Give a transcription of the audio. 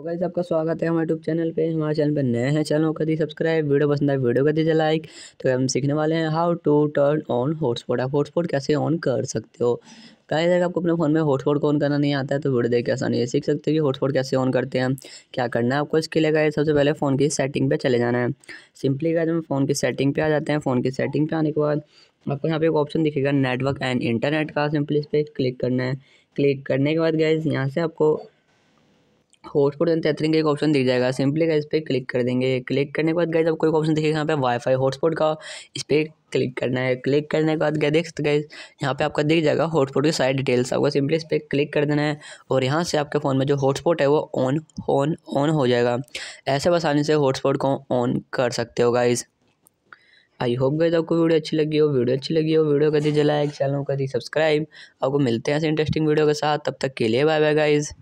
तो गाइज आपका स्वागत है हमारे यूट्यूब चैनल पे हमारे चैनल पे नए हैं चैनल को दी सब्सक्राइब वीडियो पसंद आए वीडियो कर दीजिए लाइक तो हम सीखने वाले हैं how to turn on hotspot आप हॉटस्पॉट कैसे ऑन कर सकते हो गाइस अगर आपको अपने फ़ोन में हॉटस्पॉट को ऑन करना नहीं आता है तो वीडियो देख के आसानी से सीख सकते हो कि हॉटस्पॉट कैसे ऑन करते हैं क्या करना है आपको इसके लिए गाइस सबसे पहले फ़ोन की सेटिंग पे चले जाना है सिंपली गाइस हम फ़ोन की सेटिंग पे आ जाते हैं फ़ोन की सेटिंग पे आने के बाद आपको यहाँ पे एक ऑप्शन दिखेगा नेटवर्क एंड इंटरनेट का सिंपली इस पर क्लिक करना है क्लिक करने के बाद गाइज यहाँ से आपको हॉटस्पॉट एंड का एक ऑप्शन दिख जाएगा सिंपली का इस पर क्लिक कर देंगे क्लिक करने के बाद गए आपको एक ऑप्शन दिखेगा यहाँ पे वाईफाई हॉटस्पॉट का इस पर क्लिक करना है क्लिक करने के बाद गए देख सकते गाइज यहाँ पे आपका दिख जाएगा हॉटस्पॉट की सारी डिटेल्स आपको सिंपली इस पर क्लिक कर देना है और यहाँ से आपके फ़ोन में जो हॉटस्पॉट है वो ऑन ऑन ऑन हो जाएगा ऐसे आसानी से हॉटस्पॉट को ऑन कर सकते हो गाइज़ आई होप गाइज आपको वीडियो अच्छी लगी हो वीडियो अच्छी लगी हो वीडियो कर दीजिए लाइक चैनल कर दी सब्सक्राइब आपको मिलते हैं ऐसे इंटरेस्टिंग वीडियो के साथ तब तक के लिए बाय बाय गाइज़